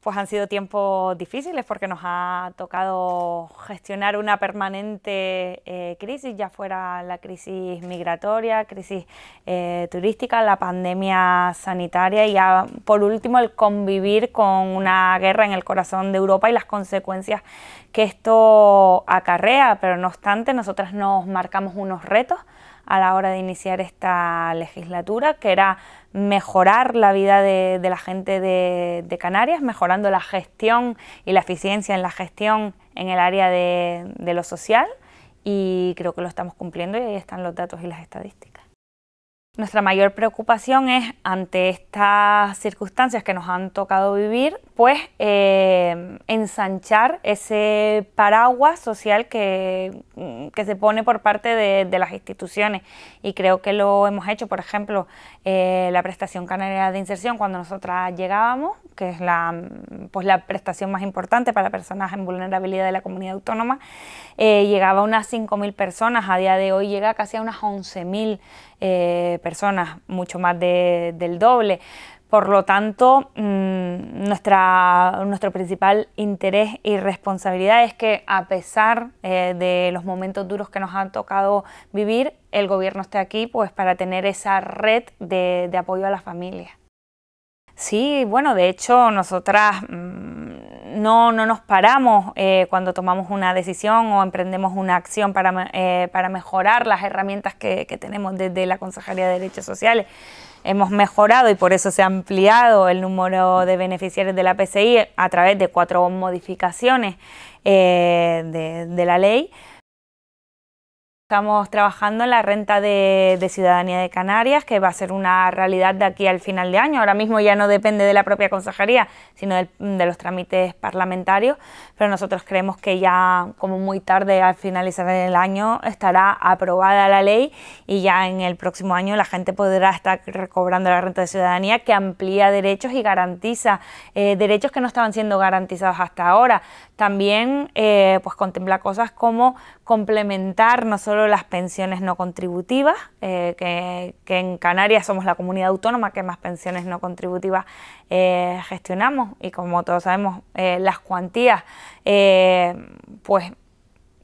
pues han sido tiempos difíciles porque nos ha tocado gestionar una permanente eh, crisis, ya fuera la crisis migratoria, crisis eh, turística, la pandemia sanitaria y ya, por último el convivir con una guerra en el corazón de Europa y las consecuencias que esto acarrea. Pero no obstante, nosotras nos marcamos unos retos a la hora de iniciar esta legislatura, que era mejorar la vida de, la gente de, Canarias, mejorando la gestión y la eficiencia en la gestión en el área de lo social y creo que lo estamos cumpliendo y ahí están los datos y las estadísticas. Nuestra mayor preocupación es ante estas circunstancias que nos han tocado vivir, pues eh, ensanchar ese paraguas social que, mm, que se pone por parte de, las instituciones. Y creo que lo hemos hecho, por ejemplo, eh, la prestación canaria de inserción cuando nosotras llegábamos, que es la, pues, la prestación más importante para personas en vulnerabilidad de la comunidad autónoma, eh, llegaba a unas 5.000 personas, a día de hoy llega casi a unas 11.000 eh, personas, mucho más del doble. Por lo tanto, mm, nuestra, nuestro principal interés y responsabilidad es que a pesar eh, de los momentos duros que nos han tocado vivir, el gobierno esté aquí pues, para tener esa red de apoyo a las familias. Sí, bueno, de hecho nosotras mm, no, no nos paramos eh, cuando tomamos una decisión o emprendemos una acción para, eh, para mejorar las herramientas que, que, tenemos desde la Consejería de Derechos Sociales. Hemos mejorado y por eso se ha ampliado el número de beneficiarios de la PCI a través de cuatro modificaciones eh, de la ley. Estamos trabajando en la renta de, ciudadanía de Canarias, que va a ser una realidad de aquí al final de año. Ahora mismo ya no depende de la propia consejería, sino de los trámites parlamentarios, pero nosotros creemos que ya como muy tarde al finalizar el año estará aprobada la ley y ya en el próximo año la gente podrá estar recobrando la renta de ciudadanía que amplía derechos y garantiza eh, derechos que no estaban siendo garantizados hasta ahora. También eh, pues contempla cosas como complementar no solo las pensiones no contributivas, eh, que, en Canarias somos la comunidad autónoma que más pensiones no contributivas eh, gestionamos y como todos sabemos eh, las cuantías pues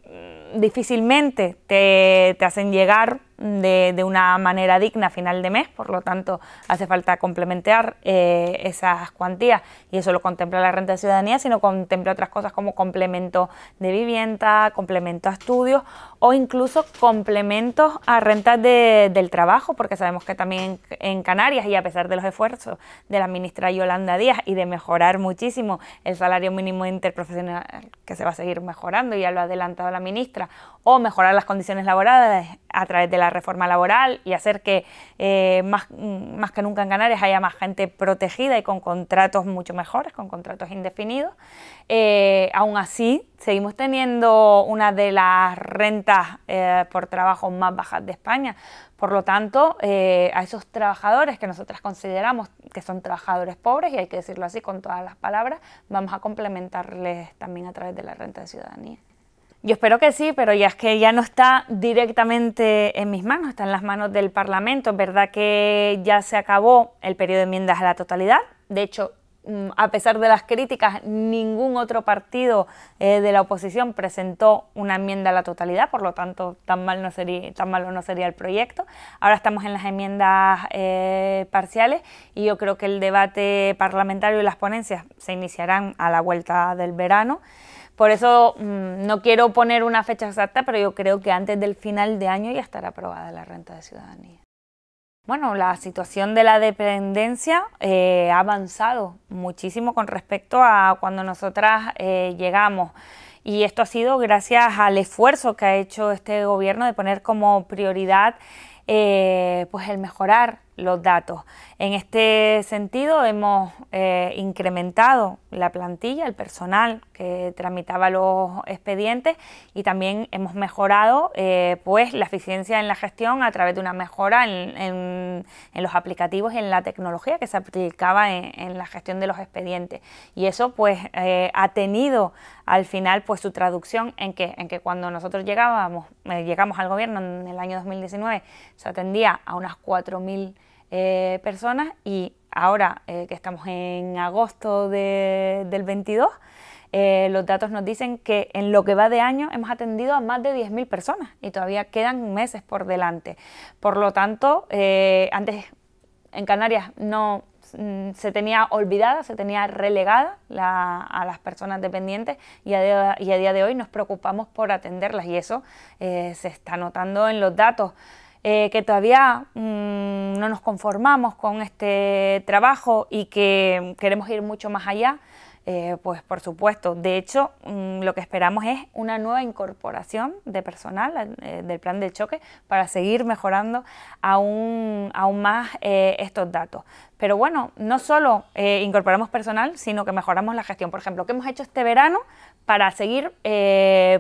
mm, difícilmente te, te hacen llegar de, de, una manera digna a final de mes, por lo tanto hace falta complementar eh, esas cuantías y eso lo contempla la renta de ciudadanía, sino contempla otras cosas como complemento de vivienda, complemento a estudios o incluso complementos a rentas del trabajo, porque sabemos que también en Canarias y a pesar de los esfuerzos de la ministra Yolanda Díaz y de mejorar muchísimo el salario mínimo interprofesional que se va a seguir mejorando, ya lo ha adelantado la ministra, o mejorar las condiciones laborales a través de la la reforma laboral y hacer que eh, más, mm, más que nunca en Canarias haya más gente protegida y con contratos mucho mejores, con contratos indefinidos. Eh, aún así, seguimos teniendo una de las rentas eh, por trabajo más bajas de España. Por lo tanto, a esos trabajadores que nosotras consideramos que son trabajadores pobres, y hay que decirlo así con todas las palabras, vamos a complementarles también a través de la renta de ciudadanía. Yo espero que sí, pero ya es que ya no está directamente en mis manos, está en las manos del Parlamento. Es verdad que ya se acabó el periodo de enmiendas a la totalidad. De hecho, mm, a pesar de las críticas, ningún otro partido eh, de la oposición presentó una enmienda a la totalidad, por lo tanto, tan, mal no sería, tan malo no sería el proyecto. Ahora estamos en las enmiendas eh, parciales y yo creo que el debate parlamentario y las ponencias se iniciarán a la vuelta del verano. Por eso mm, no quiero poner una fecha exacta, pero yo creo que antes del final de año ya estará aprobada la renta de ciudadanía. Bueno, la situación de la dependencia eh, ha avanzado muchísimo con respecto a cuando nosotras eh, llegamos. Y esto ha sido gracias al esfuerzo que ha hecho este gobierno de poner como prioridad eh, pues el mejorar los datos. En este sentido, hemos eh, incrementado la plantilla, el personal que tramitaba los expedientes y también hemos mejorado eh, pues, la eficiencia en la gestión a través de una mejora en, los aplicativos y en la tecnología que se aplicaba en, la gestión de los expedientes. Y eso pues, eh, ha tenido al final pues, su traducción en que, en que cuando nosotros llegábamos, llegamos al gobierno en el año 2019 se atendía a unas 4.000 eh, personas y ahora eh, que estamos en agosto del 22, eh, los datos nos dicen que en lo que va de año hemos atendido a más de 10.000 personas y todavía quedan meses por delante. Por lo tanto, antes en Canarias no mm, se tenía olvidada, se tenía relegada a las personas dependientes y a, y a, día de hoy nos preocupamos por atenderlas y eso se está notando en los datos. Eh, que todavía mm, no nos conformamos con este trabajo y que queremos ir mucho más allá, eh, pues por supuesto. De hecho, mm, lo que esperamos es una nueva incorporación de personal eh, del plan de choque para seguir mejorando aún, aún más estos datos. Pero bueno, no solo incorporamos personal, sino que mejoramos la gestión. Por ejemplo, ¿qué hemos hecho este verano para seguir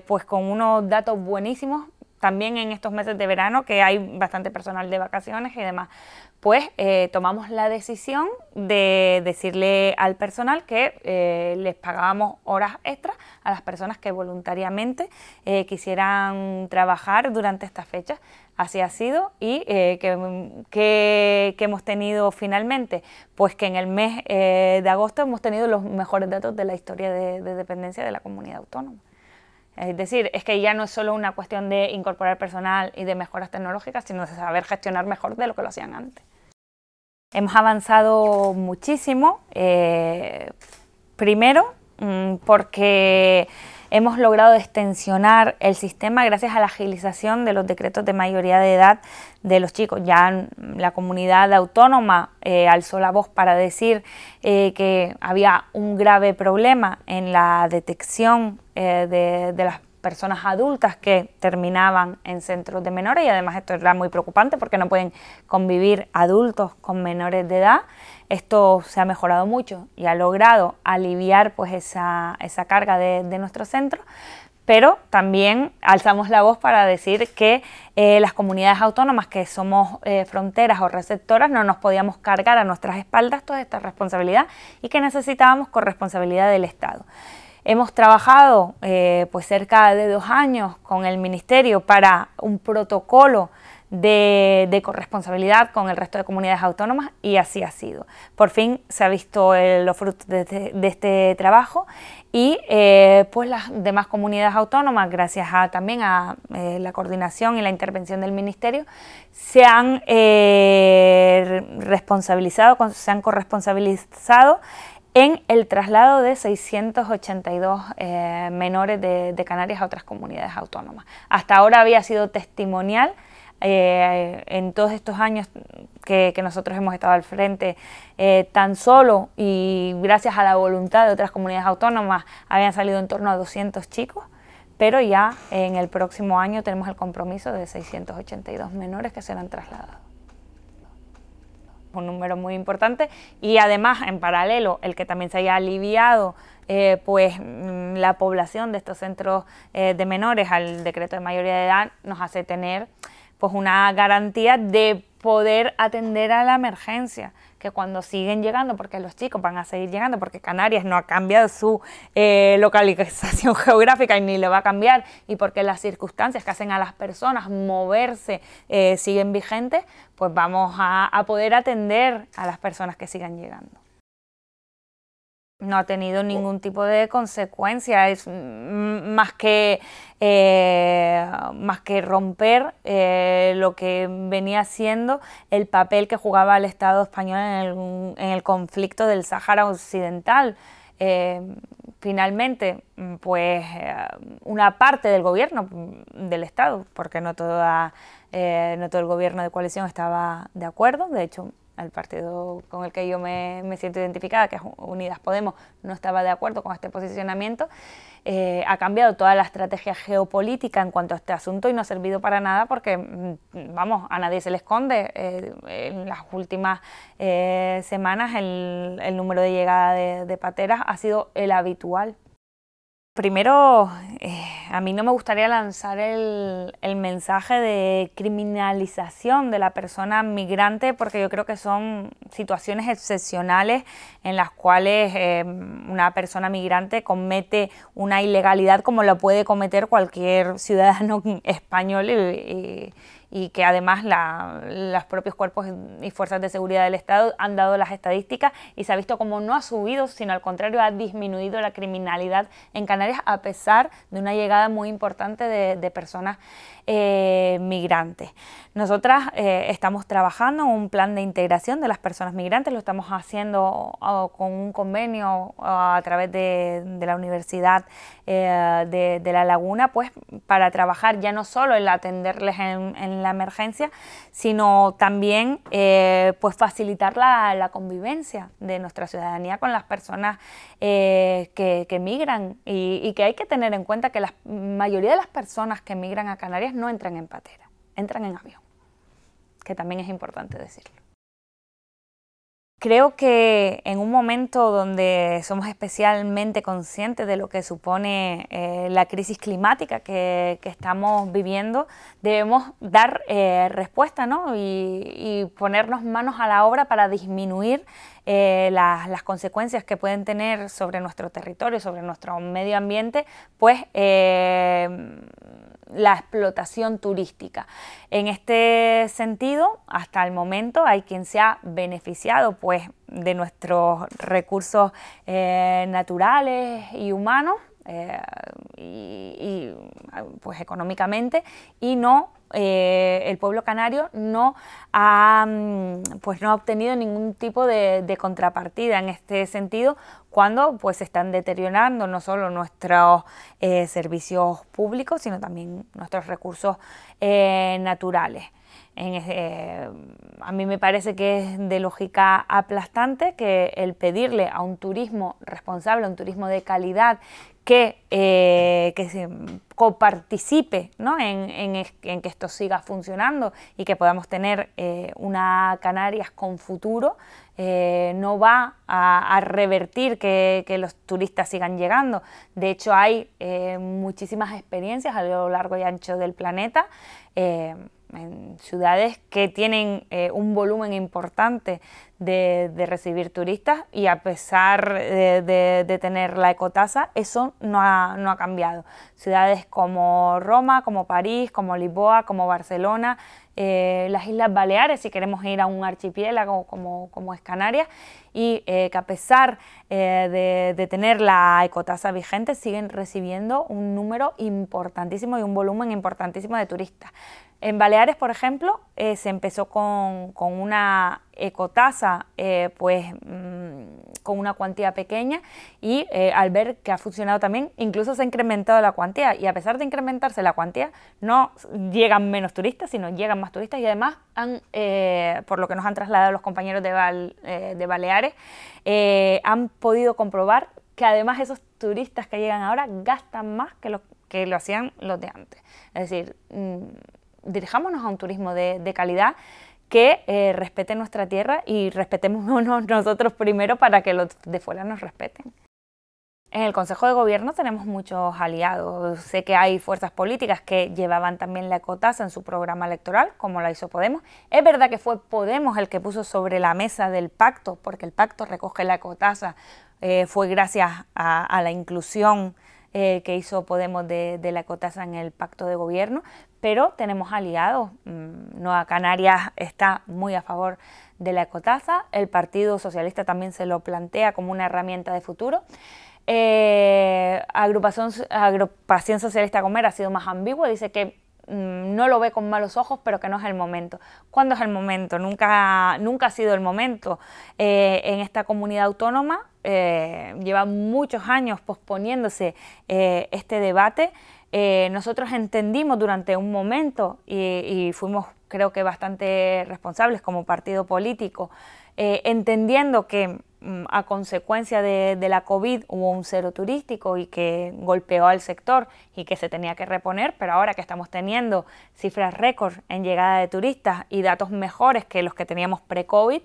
pues con unos datos buenísimos también en estos meses de verano, que hay bastante personal de vacaciones y demás, pues eh, tomamos la decisión de decirle al personal que eh, les pagábamos horas extras a las personas que voluntariamente eh, quisieran trabajar durante estas fechas. Así ha sido y que, que, hemos tenido finalmente, pues que en el mes de agosto hemos tenido los mejores datos de la historia de dependencia de la comunidad autónoma. Es decir, es que ya no es solo una cuestión de incorporar personal y de mejoras tecnológicas, sino de saber gestionar mejor de lo que lo hacían antes. Hemos avanzado muchísimo, eh, primero, mm, porque Hemos logrado extensionar el sistema gracias a la agilización de los decretos de mayoría de edad de los chicos. Ya la comunidad autónoma eh, alzó la voz para decir eh, que había un grave problema en la detección eh, de, de las personas adultas que terminaban en centros de menores y además esto era muy preocupante porque no pueden convivir adultos con menores de edad esto se ha mejorado mucho y ha logrado aliviar pues esa, carga de, nuestro centro, pero también alzamos la voz para decir que eh, las comunidades autónomas que somos eh, fronteras o receptoras no nos podíamos cargar a nuestras espaldas toda esta responsabilidad y que necesitábamos corresponsabilidad del Estado. Hemos trabajado eh, pues cerca de dos años con el Ministerio para un protocolo de, corresponsabilidad con el resto de comunidades autónomas y así ha sido. Por fin se ha visto eh, los frutos de este, este trabajo y eh, pues las demás comunidades autónomas, gracias a, también a eh, la coordinación y la intervención del Ministerio, se han responsabilizado, se han corresponsabilizado en el traslado de 682 menores de Canarias a otras comunidades autónomas. Hasta ahora había sido testimonial eh, en todos estos años que, nosotros hemos estado al frente, eh, tan solo y gracias a la voluntad de otras comunidades autónomas habían salido en torno a 200 chicos, pero ya en el próximo año tenemos el compromiso de 682 menores que serán trasladados un número muy importante y además en paralelo el que también se haya aliviado eh, pues mm, la población de estos centros de menores al decreto de mayoría de edad nos hace tener pues una garantía de poder atender a la emergencia, que cuando siguen llegando, porque los chicos van a seguir llegando, porque Canarias no ha cambiado su eh, localización geográfica y ni le va a cambiar, y porque las circunstancias que hacen a las personas moverse eh, siguen vigentes, pues vamos a poder atender a las personas que sigan llegando no ha tenido ningún tipo de consecuencia, es más que, eh, más que romper eh, lo que venía siendo el papel que jugaba el Estado español en el, conflicto del Sáhara Occidental. Eh, finalmente, pues una parte del gobierno, mm, del Estado, porque no, toda, no todo el gobierno de coalición estaba de acuerdo, de hecho al partido con el que yo me, siento identificada, que es Unidas Podemos, no estaba de acuerdo con este posicionamiento. Eh, ha cambiado toda la estrategia geopolítica en cuanto a este asunto y no ha servido para nada porque, mm, vamos, a nadie se le esconde. Eh, en las últimas eh, semanas el, número de llegada de pateras ha sido el habitual. Primero, eh, a mí no me gustaría lanzar el, mensaje de criminalización de la persona migrante porque yo creo que son situaciones excepcionales en las cuales eh, una persona migrante comete una ilegalidad como la puede cometer cualquier ciudadano español y que además los propios cuerpos y fuerzas de seguridad del Estado han dado las estadísticas y se ha visto como no ha subido, sino al contrario ha disminuido la criminalidad en Canarias a pesar de una llegada muy importante de, de personas eh, migrantes. Nosotras eh, estamos trabajando en un plan de integración de las personas migrantes, lo estamos haciendo con un convenio a través de, la Universidad eh, de, La Laguna, pues para trabajar ya no solo en atenderles en, la emergencia, sino también pues facilitar la, convivencia de nuestra ciudadanía con las personas que, migran y, y que hay que tener en cuenta que la mayoría de las personas que migran a Canarias no entran en patera, entran en avión, que también es importante decirlo. Creo que en un momento donde somos especialmente conscientes de lo que supone eh, la crisis climática que, estamos viviendo, debemos dar eh, respuesta y, ponernos manos a la obra para disminuir eh, las, las, consecuencias que pueden tener sobre nuestro territorio, sobre nuestro medio ambiente, pues la explotación turística. En este sentido, hasta el momento hay quien se ha beneficiado pues, de nuestros recursos eh, naturales y humanos eh, y, pues económicamente y no eh, el pueblo canario no ha, mm, pues no ha obtenido ningún tipo de, contrapartida en este sentido cuando pues se están deteriorando no solo nuestros eh, servicios públicos sino también nuestros recursos eh, naturales. a mí me parece que es de lógica aplastante que el pedirle a un turismo responsable, a un turismo de calidad, que, eh, que se coparticipe en, que esto siga funcionando y que podamos tener eh, una Canarias con futuro, eh, no va a, revertir que, los turistas sigan llegando. De hecho, hay eh, muchísimas experiencias a lo largo y ancho del planeta en ciudades que tienen eh, un volumen importante de, recibir turistas y a pesar de, tener la ecotasa, eso no ha, cambiado. Ciudades como Roma, como París, como Lisboa, como Barcelona, eh, las Islas Baleares, si queremos ir a un archipiélago como, como es Canarias, y eh, que a pesar de, tener la ecotasa vigente, siguen recibiendo un número importantísimo y un volumen importantísimo de turistas. En Baleares, por ejemplo, eh, se empezó con, una ecotasa, eh, pues mm, con una cuantía pequeña y eh, al ver que ha funcionado también, incluso se ha incrementado la cuantía y a pesar de incrementarse la cuantía, no llegan menos turistas, sino llegan más turistas y además, han, por lo que nos han trasladado los compañeros de, Baleares, han podido comprobar que además esos turistas que llegan ahora gastan más que los que lo hacían los de antes. Es decir, mm, dirijámonos a un turismo de, de calidad que eh, respete nuestra tierra y respetémonos nosotros primero para que los de fuera nos respeten. En el Consejo de Gobierno tenemos muchos aliados. Sé que hay fuerzas políticas que llevaban también la ecotasa en su programa electoral, como la hizo Podemos. Es verdad que fue Podemos el que puso sobre la mesa del pacto, porque el pacto recoge la ecotasa. Eh, fue gracias a, la inclusión eh, que hizo Podemos de, la ecotasa en el pacto de gobierno, pero tenemos aliados. Mm, Nueva Canarias está muy a favor de la ECOTASA. el Partido Socialista también se lo plantea como una herramienta de futuro. Eh, agrupación, Socialista Comer ha sido más ambigua, dice que mm, no lo ve con malos ojos, pero que no es el momento. ¿Cuándo es el momento? Nunca, ha sido el momento. Eh, en esta comunidad autónoma eh, lleva muchos años posponiéndose este debate. Eh, nosotros entendimos durante un momento y, fuimos creo que bastante responsables como partido político, eh, entendiendo que mm, a consecuencia de, de, la COVID hubo un cero turístico y que golpeó al sector y que se tenía que reponer, pero ahora que estamos teniendo cifras récord en llegada de turistas y datos mejores que los que teníamos pre-COVID,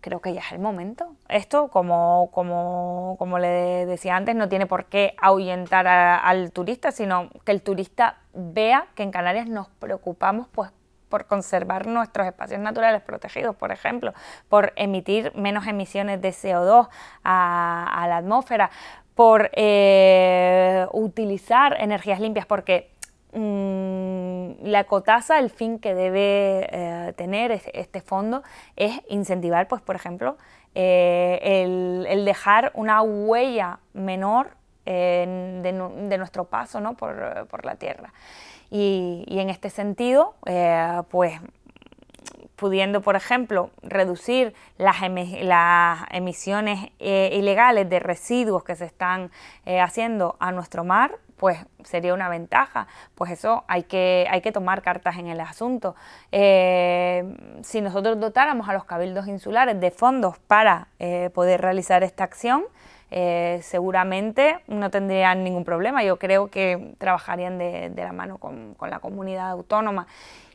creo que ya es el momento. Esto, como, como, como le decía antes, no tiene por qué ahuyentar al turista, sino que el turista vea que en Canarias nos preocupamos pues, por conservar nuestros espacios naturales protegidos, por ejemplo, por emitir menos emisiones de CO2 a, la atmósfera, por eh, utilizar energías limpias, porque Mm, la COTASA, el fin que debe eh, tener este fondo es incentivar, pues, por ejemplo, eh, el, dejar una huella menor eh, de, nuestro paso por, la tierra. Y, en este sentido, pues pudiendo, por ejemplo, reducir las emisiones ilegales de residuos que se están haciendo a nuestro mar, pues sería una ventaja. Pues eso hay que, hay que tomar cartas en el asunto. Eh, si nosotros dotáramos a los cabildos insulares de fondos para eh, poder realizar esta acción, eh, seguramente no tendrían ningún problema. Yo creo que trabajarían de, la mano con, la comunidad autónoma.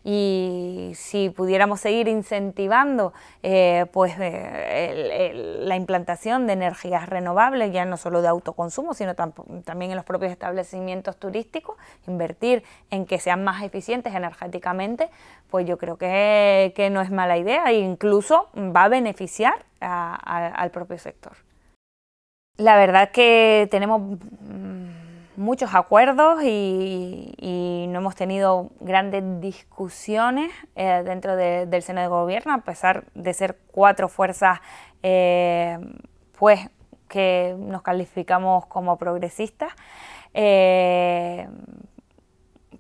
Y si pudiéramos seguir incentivando eh, pues, eh, la implantación de energías renovables, ya no solo de autoconsumo, sino también en los propios establecimientos turísticos, invertir en que sean más eficientes energéticamente, pues yo creo que, no es mala idea e incluso va a beneficiar al propio sector. La verdad que tenemos muchos acuerdos y, no hemos tenido grandes discusiones eh, dentro del seno de gobierno, a pesar de ser cuatro fuerzas eh, pues, que nos calificamos como progresistas. Eh,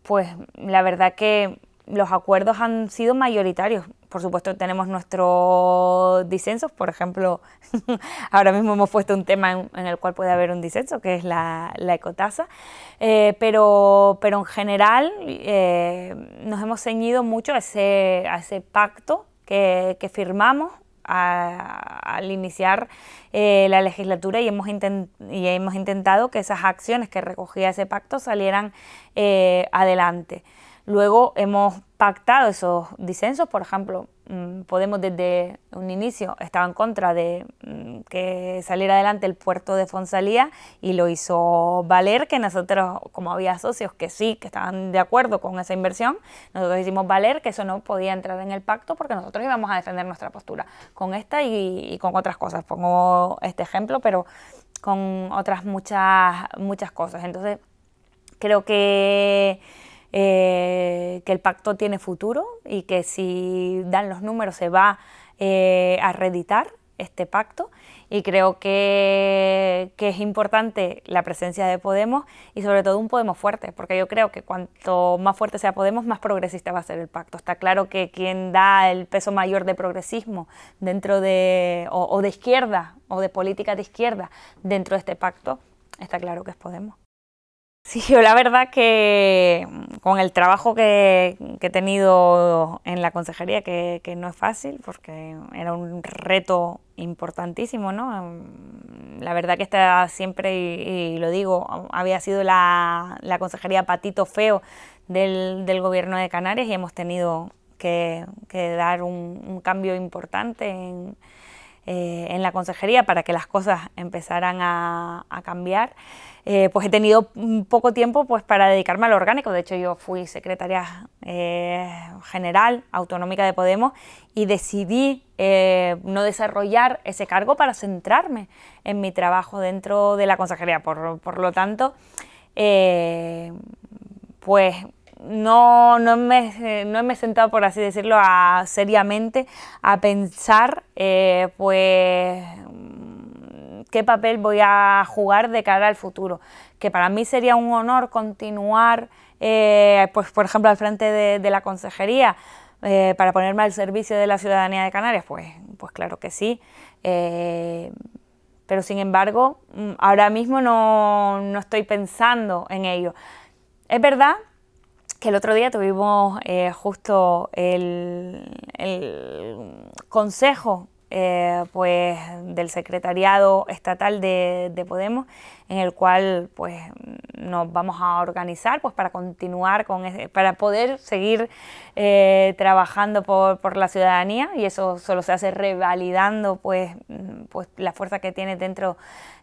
pues la verdad que los acuerdos han sido mayoritarios. Por supuesto, tenemos nuestros disensos. Por ejemplo, ahora mismo hemos puesto un tema en, el cual puede haber un disenso, que es la, ecotasa. Eh, pero, pero en general eh, nos hemos ceñido mucho a ese, pacto que, firmamos al iniciar eh, la legislatura y hemos intentado que esas acciones que recogía ese pacto salieran adelante. Luego hemos pactado esos disensos, por ejemplo, mm, Podemos desde un inicio estaba en contra de mm, que saliera adelante el puerto de Fonsalía y lo hizo valer que nosotros, como había socios que sí, que estaban de acuerdo con esa inversión, nosotros hicimos valer que eso no podía entrar en el pacto porque nosotros íbamos a defender nuestra postura con esta y, con otras cosas. Pongo este ejemplo, pero con otras muchas, muchas cosas. Entonces, creo que eh, que el pacto tiene futuro y que si dan los números se va eh, a reeditar este pacto y creo que, es importante la presencia de Podemos y sobre todo un Podemos fuerte, porque yo creo que cuanto más fuerte sea Podemos, más progresista va a ser el pacto. Está claro que quien da el peso mayor de progresismo dentro de, o de izquierda, o de política de izquierda dentro de este pacto, está claro que es Podemos. Sí, yo la verdad que mm, con el trabajo que, he tenido en la consejería, que, no es fácil, porque era un reto importantísimo, ¿no? Mm, la verdad que esta siempre, y, lo digo, había sido la, consejería patito feo del, gobierno de Canarias y hemos tenido que, dar un, cambio importante eh, en, la consejería para que las cosas empezaran a cambiar. Eh, pues he tenido poco tiempo pues para dedicarme al orgánico. De hecho, yo fui secretaria eh, general autonómica de Podemos y decidí eh, no desarrollar ese cargo para centrarme en mi trabajo dentro de la consejería. Por, lo tanto, pues no, me, he sentado, por así decirlo, a, seriamente a pensar, pues qué papel voy a jugar de cara al futuro. Que para mí sería un honor continuar, eh, pues, por ejemplo, al frente de, la consejería. Eh, para ponerme al servicio de la ciudadanía de Canarias? Pues, pues claro que sí. Eh, pero sin embargo, mm, ahora mismo no, estoy pensando en ello. Es verdad que el otro día tuvimos justo el, el, consejo eh, pues, del secretariado estatal de, de Podemos en el cual pues nos vamos a organizar pues para continuar con para poder seguir eh, trabajando por, la ciudadanía y eso solo se hace revalidando pues, pues la fuerza que tiene dentro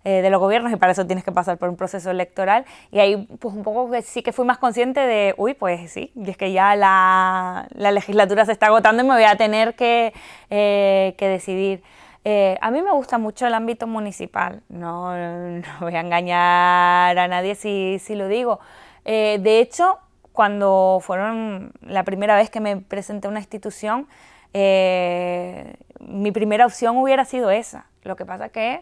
eh, de los gobiernos y para eso tienes que pasar por un proceso electoral y ahí pues un poco sí que fui más consciente de uy pues sí y es que ya la, legislatura se está agotando y me voy a tener que, eh, que decidir. Eh, a mí me gusta mucho el ámbito municipal, no, no voy a engañar a nadie si, si lo digo. Eh, de hecho, cuando fueron la primera vez que me presenté a una institución, eh, mi primera opción hubiera sido esa. Lo que pasa que,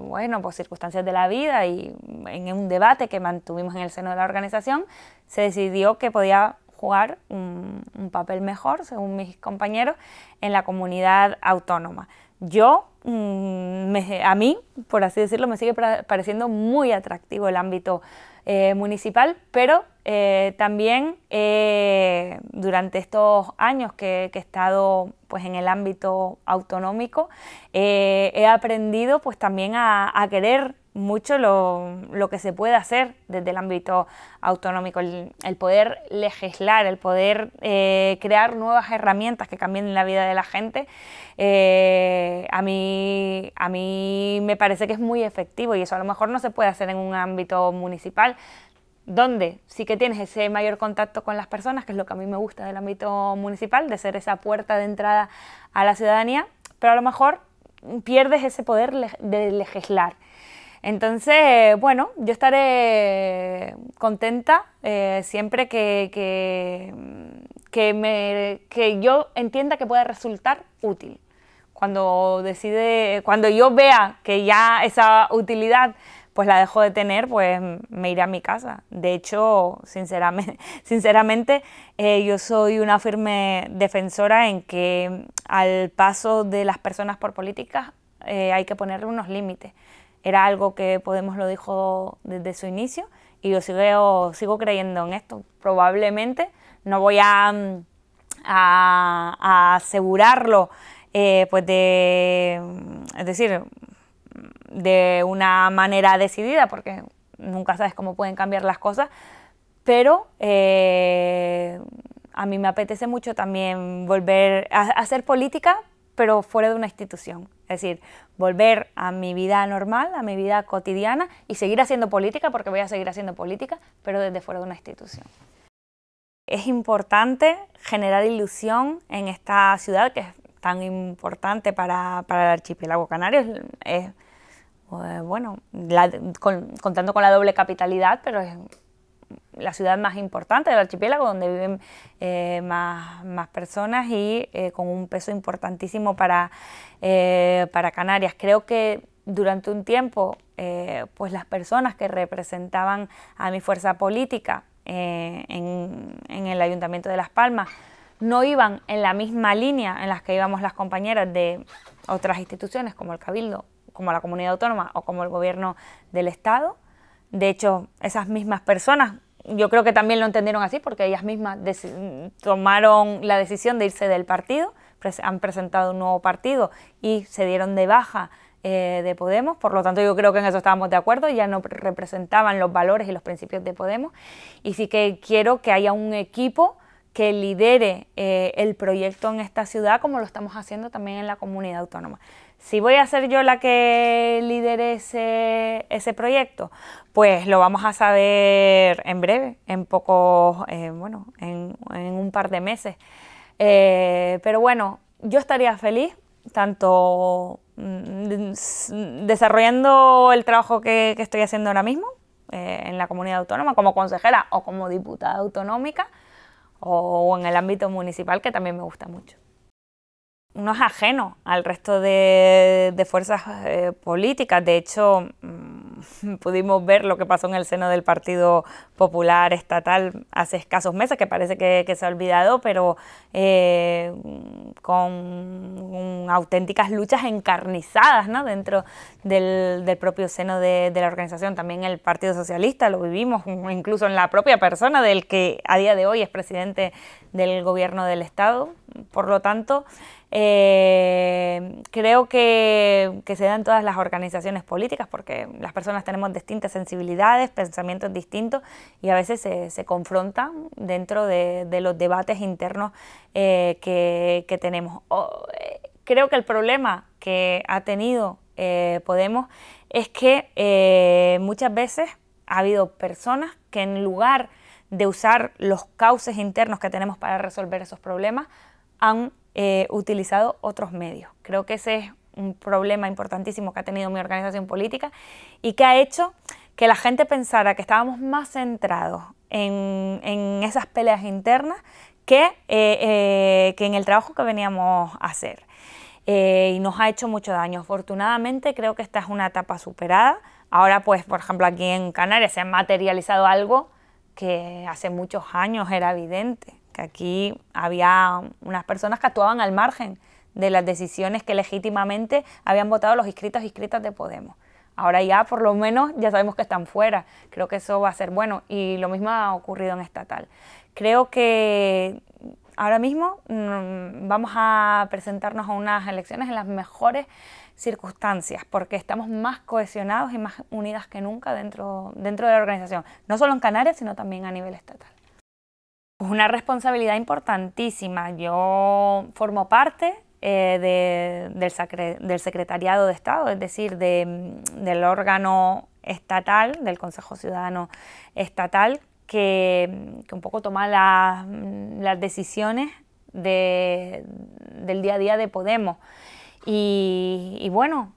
bueno, por circunstancias de la vida y en un debate que mantuvimos en el seno de la organización, se decidió que podía jugar un papel mejor, según mis compañeros, en la comunidad autónoma yo, mm, a mí, por así decirlo, me sigue pareciendo muy atractivo el ámbito eh, municipal, pero eh, también eh, durante estos años que, he estado pues, en el ámbito autonómico, he aprendido pues, también a, a querer mucho lo, que se puede hacer desde el ámbito autonómico, el, poder legislar, el poder eh, crear nuevas herramientas que cambien la vida de la gente, eh, a, mí, a mí me parece que es muy efectivo y eso a lo mejor no se puede hacer en un ámbito municipal, donde sí que tienes ese mayor contacto con las personas, que es lo que a mí me gusta del ámbito municipal, de ser esa puerta de entrada a la ciudadanía, pero a lo mejor pierdes ese poder de legislar. Entonces, bueno, yo estaré contenta eh, siempre que, que, yo entienda que pueda resultar útil. Cuando, decide, cuando yo vea que ya esa utilidad pues la dejo de tener, pues me iré a mi casa. De hecho, sinceramente, sinceramente eh, yo soy una firme defensora en que al paso de las personas por políticas eh, hay que ponerle unos límites era algo que Podemos lo dijo desde su inicio y yo sigo, sigo creyendo en esto. Probablemente no voy a, mm, a, asegurarlo, eh, pues de, mm, es decir, mm, de una manera decidida, porque nunca sabes cómo pueden cambiar las cosas, pero eh, a mí me apetece mucho también volver a hacer política, pero fuera de una institución. Es decir, volver a mi vida normal, a mi vida cotidiana y seguir haciendo política, porque voy a seguir haciendo política, pero desde fuera de una institución. Es importante generar ilusión en esta ciudad que es tan importante para, el archipiélago canario. Es, eh, bueno, contando con la doble capitalidad, pero es la ciudad más importante del archipiélago, donde viven eh, más, más, personas y eh, con un peso importantísimo para, eh, para Canarias. Creo que durante un tiempo, pues las personas que representaban a mi fuerza política en, en el Ayuntamiento de Las Palmas, no iban en la misma línea en las que íbamos las compañeras de otras instituciones como el Cabildo, como la comunidad autónoma o como el gobierno del Estado. De hecho, esas mismas personas yo creo que también lo entendieron así porque ellas mismas tomaron la decisión de irse del partido, han presentado un nuevo partido y se dieron de baja eh, de Podemos, por lo tanto yo creo que en eso estábamos de acuerdo, ya no representaban los valores y los principios de Podemos y sí que quiero que haya un equipo que lidere eh, el proyecto en esta ciudad como lo estamos haciendo también en la comunidad autónoma si voy a ser yo la que lidere ese, ese proyecto, pues lo vamos a saber en breve, en pocos, eh, bueno, en, un par de meses. Eh, pero bueno, yo estaría feliz tanto mm, desarrollando el trabajo que, estoy haciendo ahora mismo eh, en la comunidad autónoma como consejera o como diputada autonómica o en el ámbito municipal que también me gusta mucho no es ajeno al resto de, fuerzas eh, políticas. De hecho, mm, pudimos ver lo que pasó en el seno del Partido popular estatal hace escasos meses, que parece que, se ha olvidado, pero eh, con auténticas luchas encarnizadas dentro del, propio seno de, la organización. También el Partido Socialista lo vivimos, incluso en la propia persona del que a día de hoy es presidente del gobierno del Estado. Por lo tanto, eh, creo que, que se dan todas las organizaciones políticas porque las personas tenemos distintas sensibilidades, pensamientos distintos y a veces se, confrontan dentro de, los debates internos eh, que, tenemos. Eh, creo que el problema que ha tenido eh, Podemos es que muchas veces ha habido personas que en lugar de usar los cauces internos que tenemos para resolver esos problemas, han utilizado otros medios. Creo que ese es un problema importantísimo que ha tenido mi organización política y que ha hecho que la gente pensara que estábamos más centrados en, esas peleas internas eh, eh, que, en el trabajo que veníamos a hacer. Eh, y nos ha hecho mucho daño. Afortunadamente creo que esta es una etapa superada. Ahora, pues, por ejemplo, aquí en Canarias se ha materializado algo que hace muchos años era evidente, que aquí había unas personas que actuaban al margen de las decisiones que legítimamente habían votado los inscritos y e inscritas de Podemos. Ahora ya por lo menos ya sabemos que están fuera. Creo que eso va a ser bueno. Y lo mismo ha ocurrido en estatal. Creo que ahora mismo mm, vamos a presentarnos a unas elecciones en las mejores circunstancias, porque estamos más cohesionados y más unidas que nunca dentro, dentro de la organización, no solo en Canarias, sino también a nivel estatal. una responsabilidad importantísima. Yo formo parte eh, del, Secretariado de Estado, es decir, del órgano estatal, del Consejo Ciudadano Estatal, que, un poco toma las decisiones del día a día de Podemos. Y, bueno,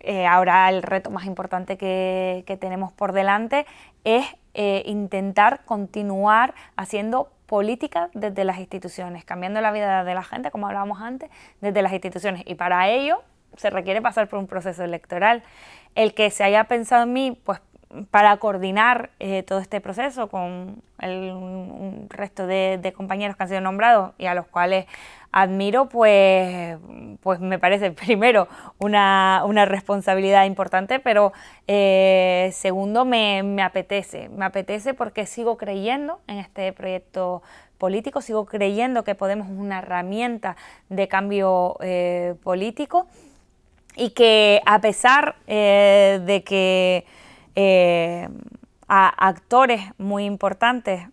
eh, ahora el reto más importante que, tenemos por delante es eh, intentar continuar haciendo política desde las instituciones, cambiando la vida de la gente, como hablábamos antes, desde las instituciones. Y para ello se requiere pasar por un proceso electoral. El que se haya pensado en mí, pues para coordinar eh, todo este proceso con el, un, resto de compañeros que han sido nombrados y a los cuales admiro, pues, pues me parece primero una, responsabilidad importante, pero eh, segundo me, apetece, me apetece porque sigo creyendo en este proyecto político, sigo creyendo que Podemos es una herramienta de cambio eh, político y que a pesar eh, de que a actores muy importantes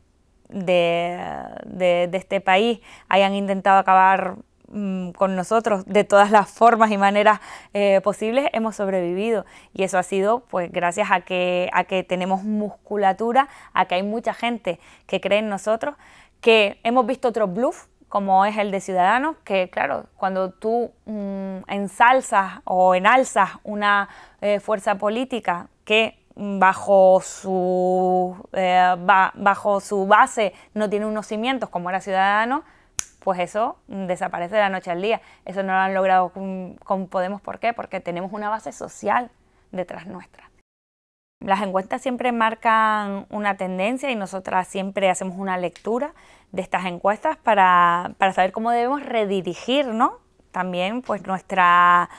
de, este país hayan intentado acabar mm, con nosotros de todas las formas y maneras eh, posibles hemos sobrevivido y eso ha sido pues gracias a que a que tenemos musculatura a que hay mucha gente que cree en nosotros que hemos visto otro bluff como es el de Ciudadanos, que claro, cuando tú mm, ensalzas o enalzas una eh, fuerza política que bajo su, eh, bajo su base no tiene unos cimientos como era ciudadano, pues eso desaparece de la noche al día. Eso no lo han logrado con, Podemos. ¿Por qué? Porque tenemos una base social detrás nuestra. Las encuestas siempre marcan una tendencia y nosotras siempre hacemos una lectura de estas encuestas para, para saber cómo debemos redirigir también pues, nuestra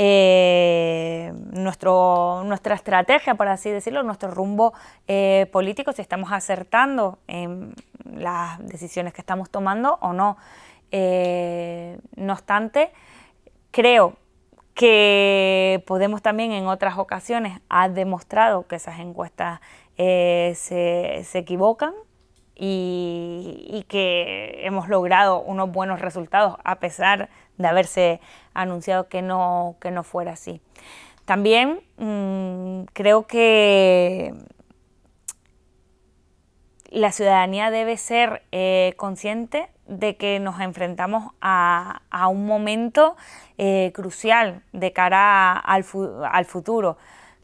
eh, nuestro, nuestra estrategia, por así decirlo, nuestro rumbo eh, político, si estamos acertando en las decisiones que estamos tomando o no. Eh, no obstante, creo que Podemos también en otras ocasiones ha demostrado que esas encuestas se, equivocan, y, y, que hemos logrado unos buenos resultados a pesar de haberse anunciado que no, que no fuera así. También mm, creo que la ciudadanía debe ser eh, consciente de que nos enfrentamos a, un momento eh, crucial de cara al, futuro.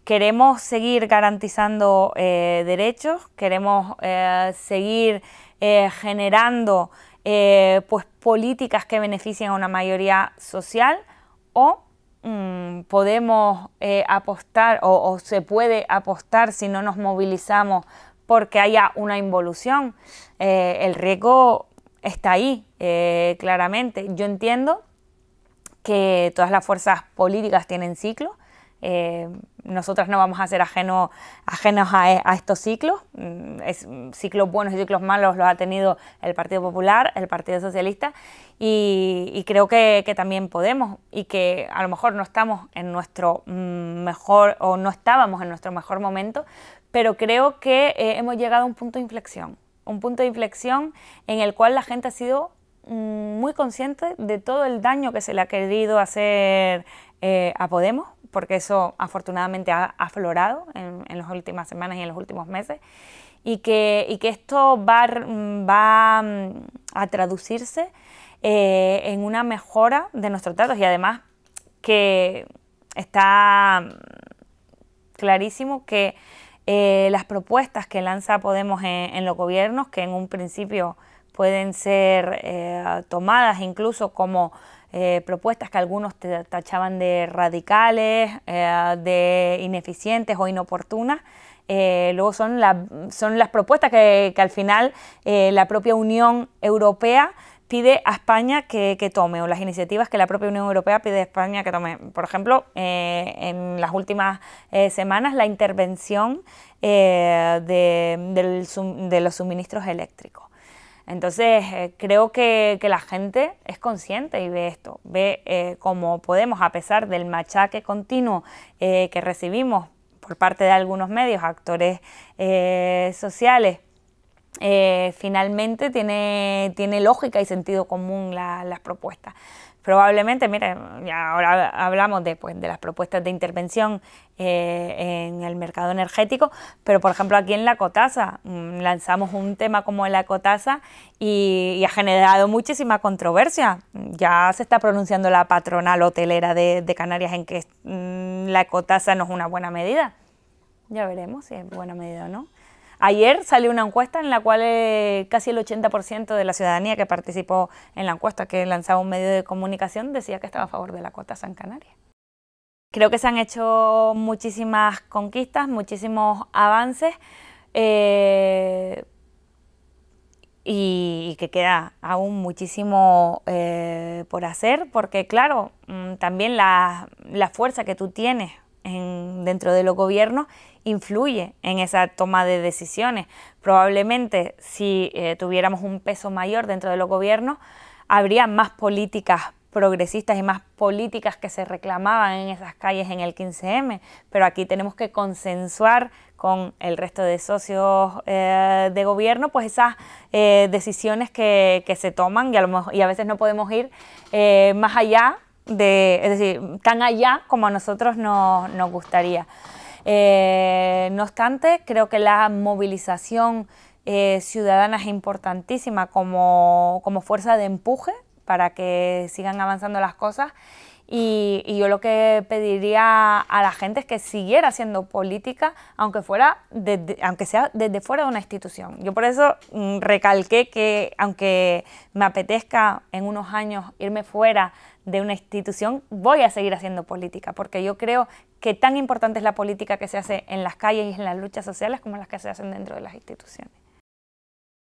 Queremos seguir garantizando eh, derechos, queremos seguir generando eh, pues, políticas que beneficien a una mayoría social o mm, podemos eh, apostar o, se puede apostar si no nos movilizamos porque haya una involución. Eh, el riesgo está ahí, claramente. Yo entiendo que todas las fuerzas políticas tienen ciclos eh, nosotras no vamos a ser ajenos a, estos ciclos. Mm, es, mm, ciclos buenos y ciclos malos los ha tenido el Partido Popular, el Partido Socialista, y, creo que, también podemos y que a lo mejor no estamos en nuestro mm, mejor o no estábamos en nuestro mejor momento, pero creo que eh, hemos llegado a un punto de inflexión, un punto de inflexión en el cual la gente ha sido muy consciente de todo el daño que se le ha querido hacer eh, a Podemos porque eso afortunadamente ha aflorado en, las últimas semanas y en los últimos meses, y que, que esto va, mm, va, mm, a traducirse eh, en una mejora de nuestros datos y además que está mm, clarísimo que eh, las propuestas que lanza Podemos en, los gobiernos, que en un principio pueden ser eh, tomadas incluso como eh, propuestas que algunos tachaban de radicales, eh, de ineficientes o inoportunas. Eh, luego son, las propuestas que, al final la propia Unión Europea pide a España que, tome o las iniciativas que la propia Unión Europea pide a España que tome. Por ejemplo, en las últimas semanas la intervención de los suministros eléctricos. Entonces, eh, creo que, la gente es consciente y ve esto, ve eh, cómo podemos, a pesar del machaque continuo eh, que recibimos por parte de algunos medios, actores sociales, eh, finalmente tiene, tiene lógica y sentido común las propuestas. Probablemente, mire, ahora hablamos pues, de, las propuestas de intervención eh, en el mercado energético, pero por ejemplo aquí en la Cotasa mm, lanzamos un tema como la Cotasa y, ha generado muchísima controversia. Ya se está pronunciando la patronal hotelera de, Canarias en que mm, la Cotasa no es una buena medida. Ya veremos si es buena medida o no. Ayer salió una encuesta en la cual eh, casi el 80% de la ciudadanía que participó en la encuesta que lanzaba un medio de comunicación decía que estaba a favor de la cuota San Canaria. Creo que se han hecho muchísimas conquistas, muchísimos avances eh, y, que queda aún muchísimo eh, por hacer porque, claro, mm, también la, fuerza que tú tienes dentro de los gobiernos influye en esa toma de decisiones. Probablemente si eh, tuviéramos un peso mayor dentro de los gobiernos, habría más políticas progresistas y más políticas que se reclamaban en esas calles en el 15M, pero aquí tenemos que consensuar con el resto de socios eh, de gobierno, pues esas eh, decisiones que, se toman y a, veces no podemos ir más allá, de, es decir, tan allá como a nosotros nos gustaría. Eh, no obstante, creo que la movilización eh, ciudadana es importantísima como, fuerza de empuje para que sigan avanzando las cosas. Y, yo lo que pediría a la gente es que siguiera haciendo política, aunque, fuera aunque sea desde fuera de una institución. Yo por eso mm, recalqué que aunque me apetezca en unos años irme fuera de una institución, voy a seguir haciendo política, porque yo creo que tan importante es la política que se hace en las calles y en las luchas sociales como las que se hacen dentro de las instituciones.